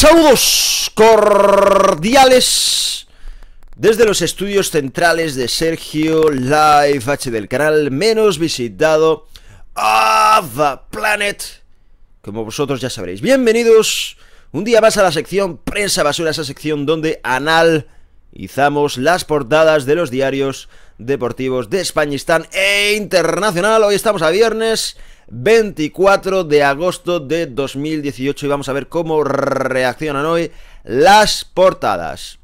Saludos cordiales desde los estudios centrales de Sergio Live H del canal menos visitado of the planet. Como vosotros ya sabréis. Bienvenidos un día más a la sección Prensa Basura, esa sección donde analizamos las portadas de los diarios deportivos de Españistán e internacional. Hoy estamos a viernes 24 de agosto de 2018 y vamos a ver cómo reaccionan hoy las portadas.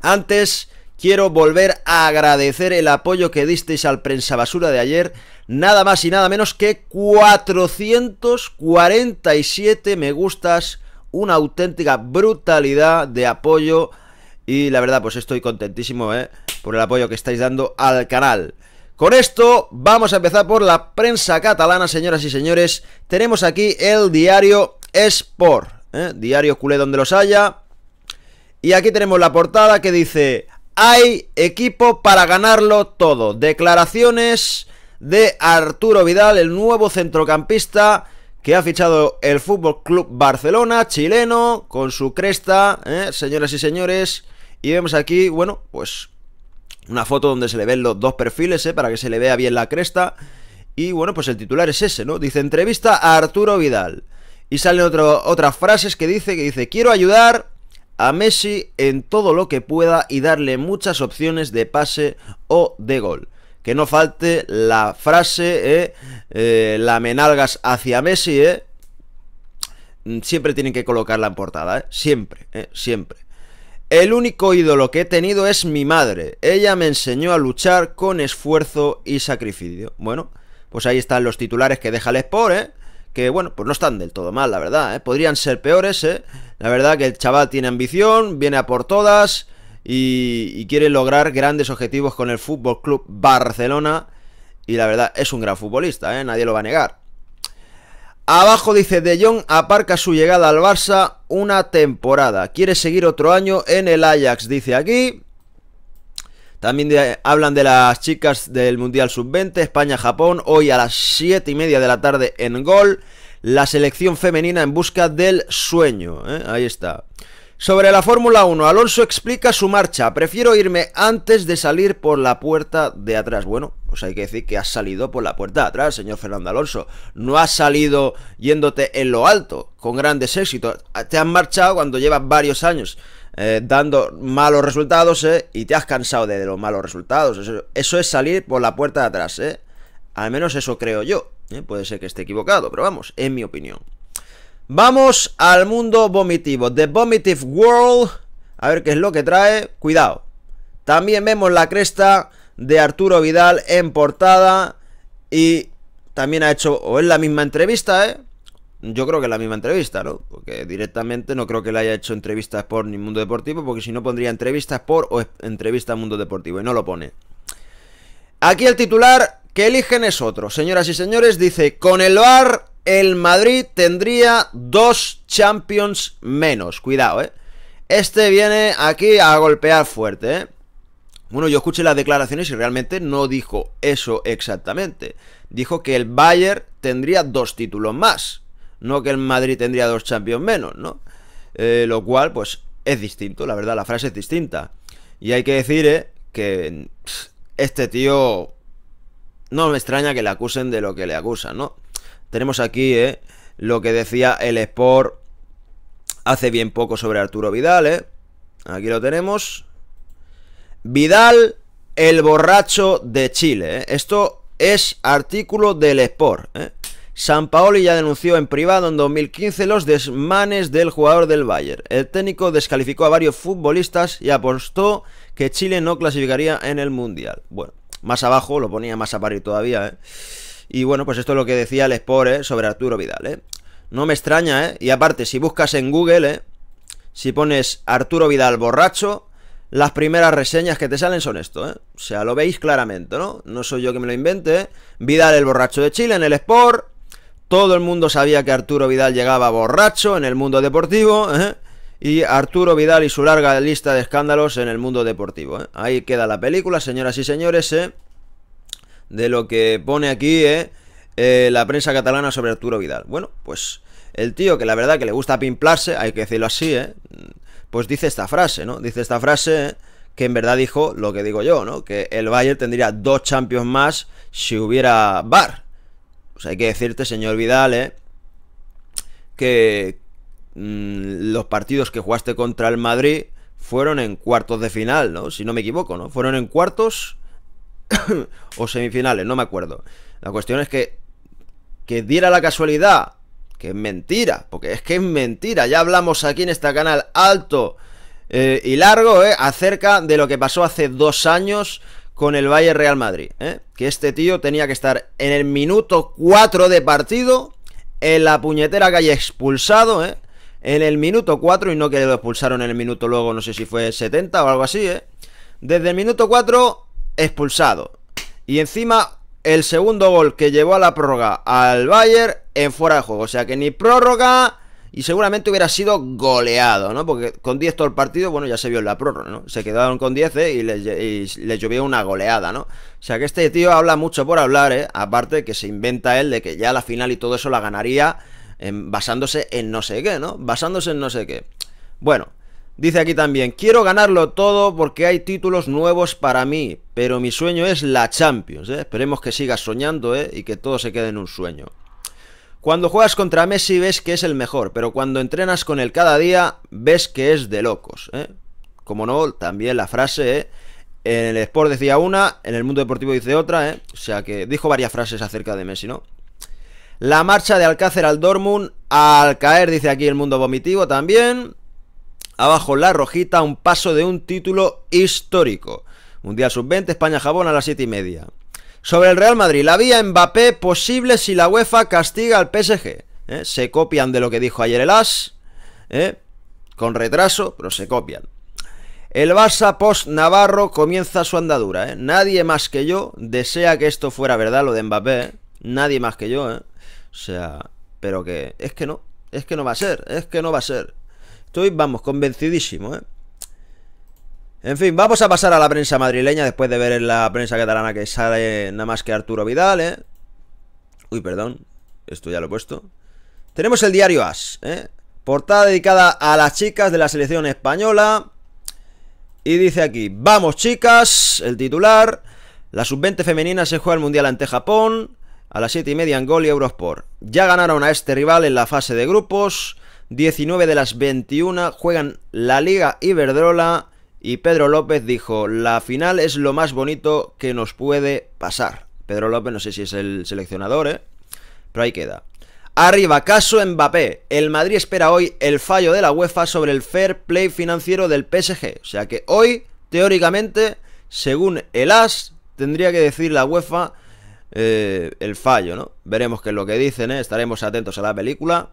Antes quiero volver a agradecer el apoyo que disteis al Prensa Basura de ayer, nada más y nada menos que 447 me gustas, una auténtica brutalidad de apoyo y la verdad pues estoy contentísimo ¿eh? por el apoyo que estáis dando al canal. Con esto vamos a empezar por la prensa catalana, señoras y señores. Tenemos aquí el diario Sport, ¿eh? diario culé donde los haya. Y aquí tenemos la portada que dice, hay equipo para ganarlo todo. Declaraciones de Arturo Vidal, el nuevo centrocampista que ha fichado el Fútbol Club Barcelona, chileno, con su cresta, ¿eh? señoras y señores. Y vemos aquí, bueno, pues una foto donde se le ven los dos perfiles, ¿eh? para que se le vea bien la cresta. Y bueno, pues el titular es ese, ¿no? Dice, entrevista a Arturo Vidal. Y salen otras frases que dice, que dice, quiero ayudar a Messi en todo lo que pueda y darle muchas opciones de pase o de gol. Que no falte la frase, Eh, eh la menalgas hacia Messi, ¿eh? Mm, siempre tienen que colocarla en portada, ¿eh? Siempre, ¿eh? Siempre. El único ídolo que he tenido es mi madre. Ella me enseñó a luchar con esfuerzo y sacrificio. Bueno, pues ahí están los titulares que deja el Sport, ¿eh? que bueno, pues no están del todo mal, la verdad, ¿eh? podrían ser peores, ¿eh? la verdad que el chaval tiene ambición, viene a por todas y, y, quiere lograr grandes objetivos con el Fútbol Club Barcelona y la verdad es un gran futbolista, ¿eh? nadie lo va a negar. Abajo dice De Jong aparca su llegada al Barça una temporada. Quiere seguir otro año en el Ajax, dice aquí. También hablan de las chicas del Mundial Sub-20, España-Japón, hoy a las 7 y media de la tarde en Gol. La selección femenina en busca del sueño. ¿eh? Ahí está. Sobre la Fórmula 1, Alonso explica su marcha. Prefiero irme antes de salir por la puerta de atrás. Bueno, pues hay que decir que has salido por la puerta de atrás, señor Fernando Alonso. No has salido yéndote en lo alto, con grandes éxitos. Te has marchado cuando llevas varios años eh, dando malos resultados, eh, Y te has cansado de, los malos resultados. Eso, es salir por la puerta de atrás, ¿eh? Al menos eso creo yo. Eh. Puede ser que esté equivocado, pero vamos, en mi opinión. Vamos al mundo vomitivo, The Vomitive World. A ver qué es lo que trae. Cuidado. También vemos la cresta de Arturo Vidal en portada. Y también ha hecho, o es la misma entrevista, ¿eh? Yo creo que es la misma entrevista, ¿no? Porque directamente no creo que le haya hecho entrevistas por ni Mundo Deportivo, porque si no pondría entrevistas por o entrevista Mundo Deportivo, y no lo pone. Aquí el titular que eligen es otro. Señoras y señores, dice, con el VAR el Madrid tendría dos Champions menos. Cuidado, ¿eh? Este viene aquí a golpear fuerte, ¿eh? Bueno, yo escuché las declaraciones y realmente no dijo eso exactamente. Dijo que el Bayern tendría dos títulos más, no que el Madrid tendría dos Champions menos, ¿no? Eh, lo cual, pues, es distinto, la verdad, la frase es distinta. Y hay que decir, ¿eh? Que este tío... No me extraña que le acusen de lo que le acusan, ¿no? Tenemos aquí ¿eh? lo que decía el Sport hace bien poco sobre Arturo Vidal. ¿eh? Aquí lo tenemos. Vidal, el borracho de Chile. Eh. Esto es artículo del Sport. ¿eh? San Paoli ya denunció en privado en 2015 los desmanes del jugador del Bayern. El técnico descalificó a varios futbolistas y apostó que Chile no clasificaría en el Mundial. Bueno, más abajo lo ponía más a parir todavía. ¿eh? Y bueno, pues esto es lo que decía el Sport ¿eh? sobre Arturo Vidal, ¿eh? No me extraña, ¿eh? Y aparte, si buscas en Google, ¿eh? Si pones Arturo Vidal borracho, las primeras reseñas que te salen son esto, ¿eh? O sea, lo veis claramente, ¿no? No soy yo que me lo invente. ¿eh? Vidal el borracho de Chile en el Sport. Todo el mundo sabía que Arturo Vidal llegaba borracho en el mundo deportivo, ¿eh? y Arturo Vidal y su larga lista de escándalos en el mundo deportivo. ¿eh? Ahí queda la película, señoras y señores. ¿eh? de lo que pone aquí eh, eh, la prensa catalana sobre Arturo Vidal. Bueno, pues el tío que la verdad que le gusta pimplarse, hay que decirlo así, ¿eh? pues dice esta frase, ¿no? Dice esta frase que en verdad dijo lo que digo yo, ¿no? Que el Bayern tendría dos Champions más si hubiera VAR. Pues hay que decirte, señor Vidal, ¿eh? que mm, los partidos que jugaste contra el Madrid fueron en cuartos de final, ¿no? Si no me equivoco, ¿no? Fueron en cuartos o semifinales, no me acuerdo. La cuestión es que, que diera la casualidad, que es mentira, porque es que es mentira, ya hablamos aquí en este canal alto eh, y largo, eh, acerca de lo que pasó hace dos años con el Valle Real Madrid, eh, que este tío tenía que estar en el minuto 4 de partido, en la puñetera que calle expulsado, en el minuto 4 y no que lo expulsaron en el minuto luego, no sé si fue 70 o algo así, Desde el minuto 4 expulsado. Y encima el segundo gol que llevó a la prórroga al Bayern en fuera de juego. O sea que ni prórroga y seguramente hubiera sido goleado, ¿no? Porque con 10 todo el partido, bueno, ya se vio en la prórroga, ¿no? Se quedaron con 10 ¿eh? y, les, llovió una goleada, ¿no? O sea que este tío habla mucho por hablar, ¿eh? Aparte que se inventa él de que ya la final y todo eso la ganaría em, basándose en no sé qué, ¿no? Basándose en no sé qué. Bueno, Dice aquí también, quiero ganarlo todo porque hay títulos nuevos para mí, pero mi sueño es la Champions. ¿eh? Esperemos que sigas soñando ¿eh? y que todo se quede en un sueño. Cuando juegas contra Messi ves que es el mejor, pero cuando entrenas con él cada día ves que es de locos. ¿eh? Como no, también la frase, ¿eh? en el Sport decía una, en el mundo deportivo dice otra, ¿eh? o sea que dijo varias frases acerca de Messi, ¿no? La marcha de Alcácer al Dortmund al caer, dice aquí el mundo vomitivo también abajo la rojita un paso de un título histórico. Mundial Sub-20, españa jabón a las 7 y media. Sobre el Real Madrid, la vía Mbappé posible si la UEFA castiga al PSG. ¿Eh? Se copian de lo que dijo ayer el As, ¿eh? con retraso, pero se copian. El Barça post-Navarro comienza su andadura. ¿eh? Nadie más que yo desea que esto fuera verdad, lo de Mbappé. Nadie más que yo. O sea, pero que es que no, es que no va a ser, es que no va a ser. Estoy, vamos, convencidísimo, ¿eh? En fin, vamos a pasar a la prensa madrileña después de ver en la prensa catalana que sale nada más que Arturo Vidal, ¿eh? Uy, perdón, esto ya lo he puesto. Tenemos el diario As, ¿eh? Portada dedicada a las chicas de la selección española. Y dice aquí, vamos chicas, el titular. La sub-20 femenina se juega el Mundial ante Japón a las 7 y media en Gol y Eurosport. Ya ganaron a este rival en la fase de grupos 19 de las 21 juegan la Liga Iberdrola y Pedro López dijo, la final es lo más bonito que nos puede pasar. Pedro López, no sé si es el seleccionador, ¿eh? pero ahí queda. Arriba, caso Mbappé. El Madrid espera hoy el fallo de la UEFA sobre el fair play financiero del PSG. O sea que hoy, teóricamente, según el AS, tendría que decir la UEFA eh, el fallo, ¿no? Veremos qué es lo que dicen, ¿eh? estaremos atentos a la película.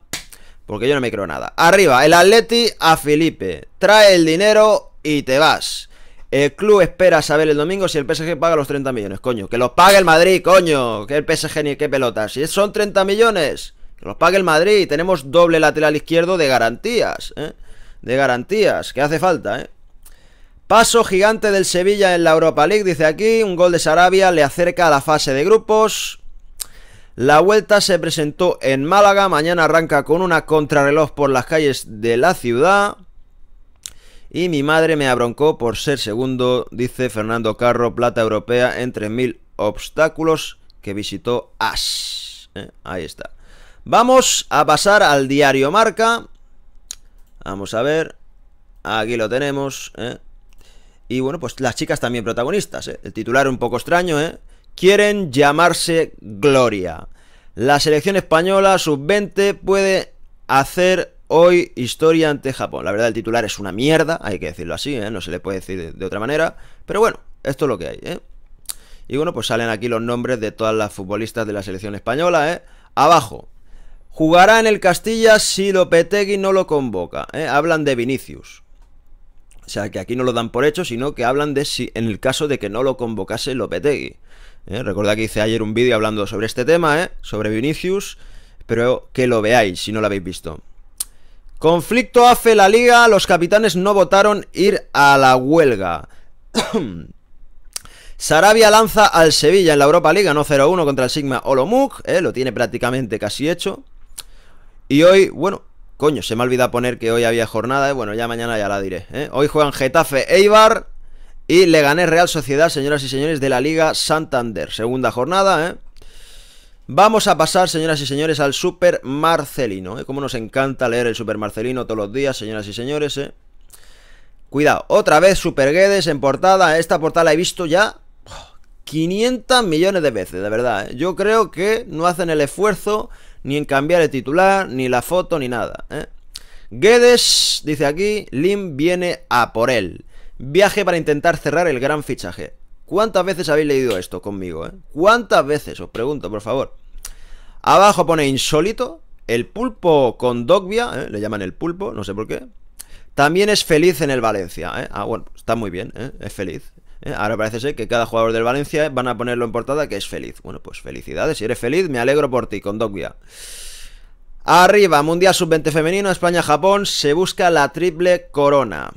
Porque yo no me creo nada. Arriba, el Atleti a Felipe. Trae el dinero y te vas. El club espera saber el domingo si el PSG paga los 30 millones, coño. Que los pague el Madrid, coño. Que el PSG ni qué pelota. Si son 30 millones, que los pague el Madrid. Tenemos doble lateral izquierdo de garantías, ¿eh? De garantías, que hace falta, ¿eh? Paso gigante del Sevilla en la Europa League, dice aquí. Un gol de Sarabia le acerca a la fase de grupos. La vuelta se presentó en Málaga, mañana arranca con una contrarreloj por las calles de la ciudad. Y mi madre me abroncó por ser segundo, dice Fernando Carro, plata europea en 3.000 obstáculos que visitó As. Eh, ahí está. Vamos a pasar al diario Marca. Vamos a ver. Aquí lo tenemos. Eh. Y bueno, pues las chicas también protagonistas. Eh. El titular un poco extraño, ¿eh? quieren llamarse Gloria. La selección española sub-20 puede hacer hoy historia ante Japón. La verdad, el titular es una mierda, hay que decirlo así, ¿eh? no se le puede decir de, otra manera. Pero bueno, esto es lo que hay. ¿eh? Y bueno, pues salen aquí los nombres de todas las futbolistas de la selección española. ¿eh? Abajo. Jugará en el Castilla si Lopetegui no lo convoca. ¿eh? Hablan de Vinicius. O sea, que aquí no lo dan por hecho, sino que hablan de si en el caso de que no lo convocase Lopetegui. ¿eh? recordad que hice ayer un vídeo hablando sobre este tema, ¿eh? sobre Vinicius. pero que lo veáis si no lo habéis visto. Conflicto hace la liga, los capitanes no votaron ir a la huelga. Sarabia lanza al Sevilla en la Europa Liga no 0-1 contra el Sigma Olomouc, ¿eh? lo tiene prácticamente casi hecho. Y hoy, bueno, coño, se me ha olvidado poner que hoy había jornada, bueno, ya mañana ya la diré. Hoy juegan Getafe e Eibar, y le gané Real Sociedad, señoras y señores, de la Liga Santander. Segunda jornada, ¿eh? Vamos a pasar, señoras y señores, al Super Marcelino. ¿eh? Como nos encanta leer el Super Marcelino todos los días, señoras y señores, ¿eh? Cuidado, otra vez Super Guedes en portada. Esta portada la he visto ya 500 millones de veces, de verdad. ¿eh? Yo creo que no hacen el esfuerzo ni en cambiar el titular, ni la foto, ni nada. ¿eh? Guedes, dice aquí, Lim viene a por él. Viaje para intentar cerrar el gran fichaje. ¿Cuántas veces habéis leído esto conmigo? Eh? ¿Cuántas veces? Os pregunto, por favor. Abajo pone insólito. El pulpo con Dogvia eh, le llaman el pulpo, no sé por qué. También es feliz en el Valencia. Eh. Ah, bueno, está muy bien, es feliz. Ahora parece ser que cada jugador del Valencia van a ponerlo en portada que es feliz. Bueno, pues felicidades. Si eres feliz, me alegro por ti, con Dogvia. Arriba, Mundial Sub-20 femenino, España-Japón, se busca la triple corona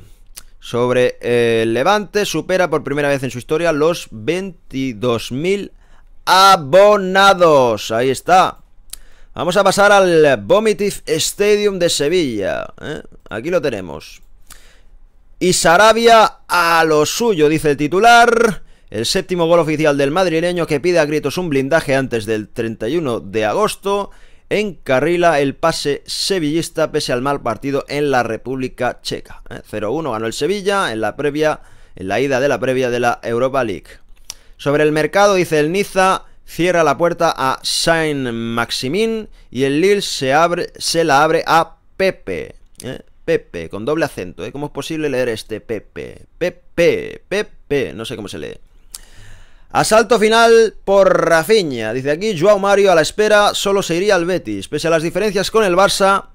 sobre el Levante supera por primera vez en su historia los 22.000 abonados. Ahí está. Vamos a pasar al Vomitif Stadium de Sevilla. ¿eh? Aquí lo tenemos. Y Sarabia a lo suyo, dice el titular. El séptimo gol oficial del madrileño que pide a gritos un blindaje antes del 31 de agosto encarrila el pase sevillista pese al mal partido en la República Checa. 0-1 eh, ganó el Sevilla en la previa, en la ida de la previa de la Europa League. Sobre el mercado dice el Niza cierra la puerta a Saint Maximin y el Lille se abre se la abre a Pepe. Eh, Pepe con doble acento, eh. ¿Cómo es posible leer este Pepe? Pepe, Pepe, no sé cómo se lee. Asalto final por Rafinha. Dice aquí, Joao Mario a la espera, solo se iría al Betis. Pese a las diferencias con el Barça,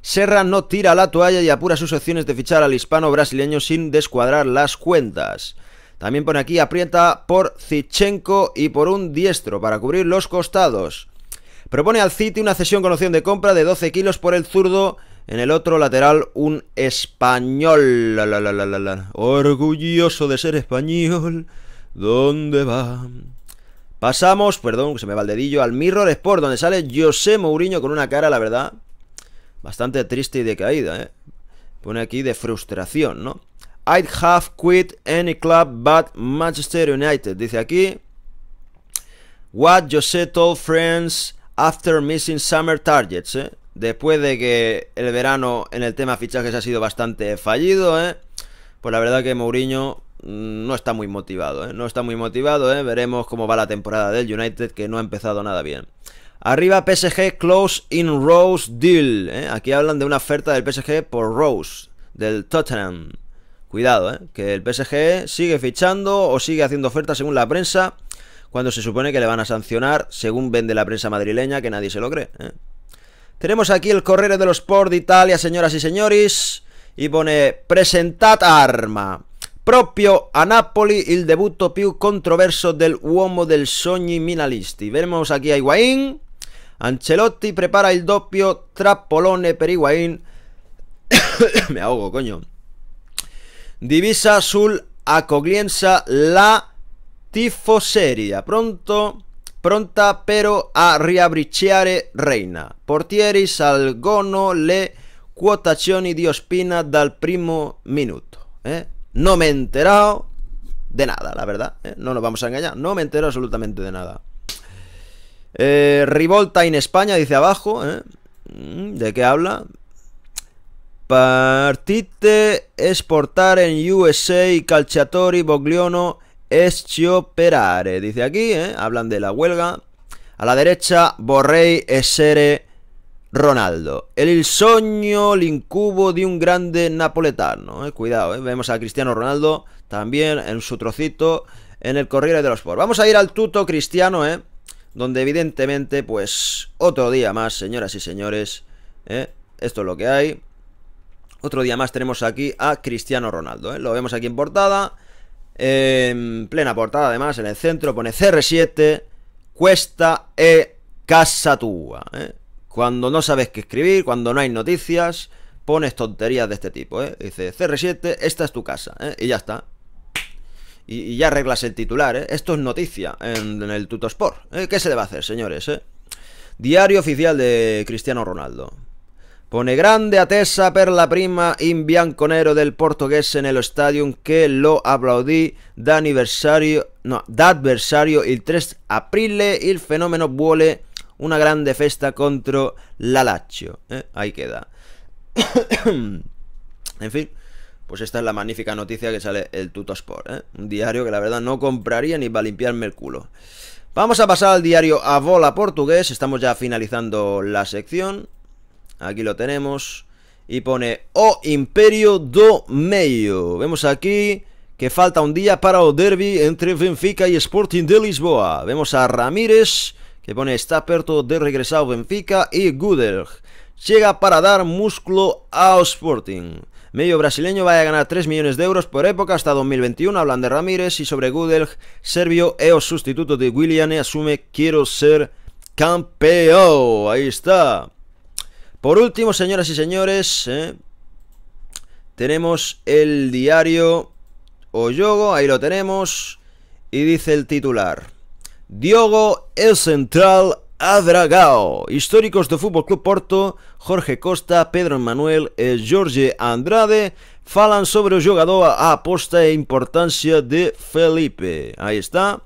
Serra no tira la toalla y apura sus opciones de fichar al hispano brasileño sin descuadrar las cuentas. También pone aquí aprieta por Zichenko y por un diestro para cubrir los costados. Propone al City una cesión con opción de compra de 12 kilos por el zurdo. En el otro lateral un español. Orgulloso de ser español. ¿Dónde va? Pasamos, perdón, se me va el dedillo, al Mirror Sport, donde sale José Mourinho con una cara, la verdad, bastante triste y decaída, ¿eh? Pone aquí de frustración, ¿no? I'd have quit any club but Manchester United, dice aquí. What José told friends after missing summer targets, ¿eh? Después de que el verano en el tema fichajes ha sido bastante fallido, ¿eh? Pues la verdad que Mourinho no está muy motivado, ¿eh? No está muy motivado, ¿eh? Veremos cómo va la temporada del United, que no ha empezado nada bien. Arriba PSG Close in Rose Deal. ¿eh? Aquí hablan de una oferta del PSG por Rose, del Tottenham. Cuidado, ¿eh? que el PSG sigue fichando o sigue haciendo ofertas según la prensa, cuando se supone que le van a sancionar, según vende la prensa madrileña, que nadie se lo cree. Tenemos aquí el de los Sport de Italia, señoras y señores, y pone presentat arma. Proprio a Napoli il debutto più controverso dell'uomo del sogni minalisti. Vedremo qui a Higuain. Ancelotti prepara il doppio trappolone per Higuain. Mi ahogo, coño. Divisa sul accoglienza la tifoseria. Pronto? Pronta però a riabricciare Reina. Portieri salgono le quotazioni di Ospina dal primo minuto. Eh? No me he enterado de nada, la verdad. ¿eh? No nos vamos a engañar. No me entero absolutamente de nada. Eh, Rivolta en España, dice abajo. ¿eh? Mm, ¿De qué habla? Partite exportar en USA Calciatori Bogliono Escioperare. Dice aquí, hablan de la huelga. A la derecha, Borrei esere... Ronaldo, el sueño, el incubo de un grande napoletano. Eh. cuidado, eh. vemos a Cristiano Ronaldo también en su trocito en el Corriere de los Sport. Vamos a ir al tuto cristiano, eh, donde evidentemente, pues, otro día más, señoras y señores, eh, esto es lo que hay. Otro día más tenemos aquí a Cristiano Ronaldo. Lo vemos aquí en portada, en plena portada además, en el centro pone CR7, Cuesta e Casa Tua. Cuando no sabes qué escribir, cuando no hay noticias, pones tonterías de este tipo, ¿eh? Dice, CR7, esta es tu casa, ¿eh? Y ya está. Y, ya arreglas el titular, ¿eh? Esto es noticia en, el Tutosport. ¿eh? ¿Qué se debe hacer, señores, eh? Diario oficial de Cristiano Ronaldo. Pone grande Atesa per la prima in bianconero del portugués en el stadium que lo aplaudí da aniversario... no, da adversario el 3 aprile el fenomeno vuole una grande festa contra la eh, ahí queda. en fin, pues esta es la magnífica noticia que sale el Tutosport, ¿eh? un diario que la verdad no compraría ni para limpiarme el culo. Vamos a pasar al diario A Bola Portugués, estamos ya finalizando la sección. Aquí lo tenemos. Y pone O oh, Imperio do Meio. Vemos aquí que falta un día para O derby entre Benfica y Sporting de Lisboa. Vemos a Ramírez le pone está perto de regresado Benfica y Gudel llega para dar músculo a Sporting. Medio brasileño va a ganar 3 millones de euros por época hasta 2021. Hablan de Ramírez y sobre Gudel, serbio EO sustituto de William e asume quiero ser campeón. Ahí está. Por último, señoras y señores, eh, tenemos el diario Oyogo, ahí lo tenemos, y dice el titular. Diogo El Central Adragao, históricos de Fútbol Club Porto, Jorge Costa, Pedro Manuel e Jorge Andrade falan sobre o jugador a aposta e importancia de Felipe. ahí está.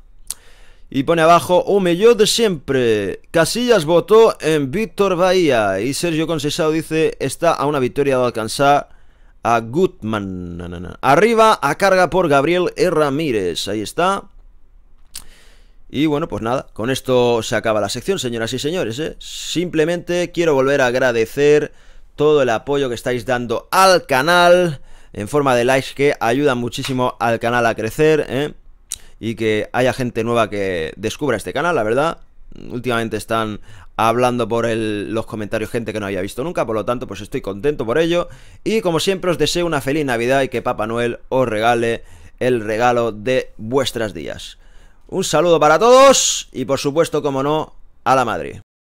Y e pone abajo, o mejor de siempre. Casillas votó en Víctor Bahía. Y e Sergio Concesao dice, está a una victoria de alcanzar a Gutman. Arriba, a carga por Gabriel e. Ramírez. Ahí está. Y bueno, pues nada, con esto se acaba la sección, señoras y señores. ¿eh? Simplemente quiero volver a agradecer todo el apoyo que estáis dando al canal en forma de likes que ayudan muchísimo al canal a crecer ¿eh? y que haya gente nueva que descubra este canal, la verdad. Últimamente están hablando por el, los comentarios gente que no había visto nunca, por lo tanto pues estoy contento por ello. Y como siempre os deseo una feliz Navidad y que Papá Noel os regale el regalo de vuestras días. Un saludo para todos y por supuesto, como no, a la madre.